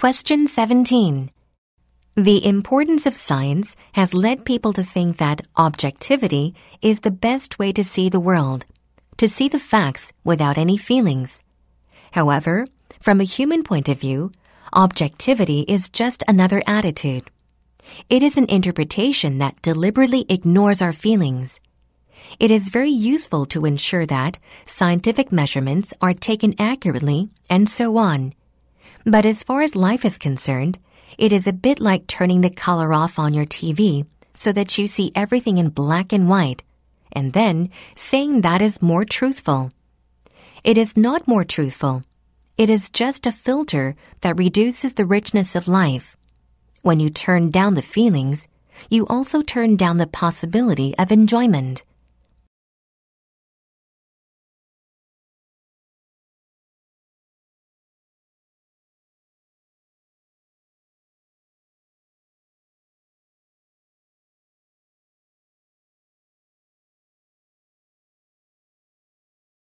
Question 17. The importance of science has led people to think that objectivity is the best way to see the world, to see the facts without any feelings. However, from a human point of view, objectivity is just another attitude. It is an interpretation that deliberately ignores our feelings. It is very useful to ensure that scientific measurements are taken accurately and so on. But as far as life is concerned, it is a bit like turning the color off on your TV so that you see everything in black and white, and then saying that is more truthful. It is not more truthful. It is just a filter that reduces the richness of life. When you turn down the feelings, you also turn down the possibility of enjoyment.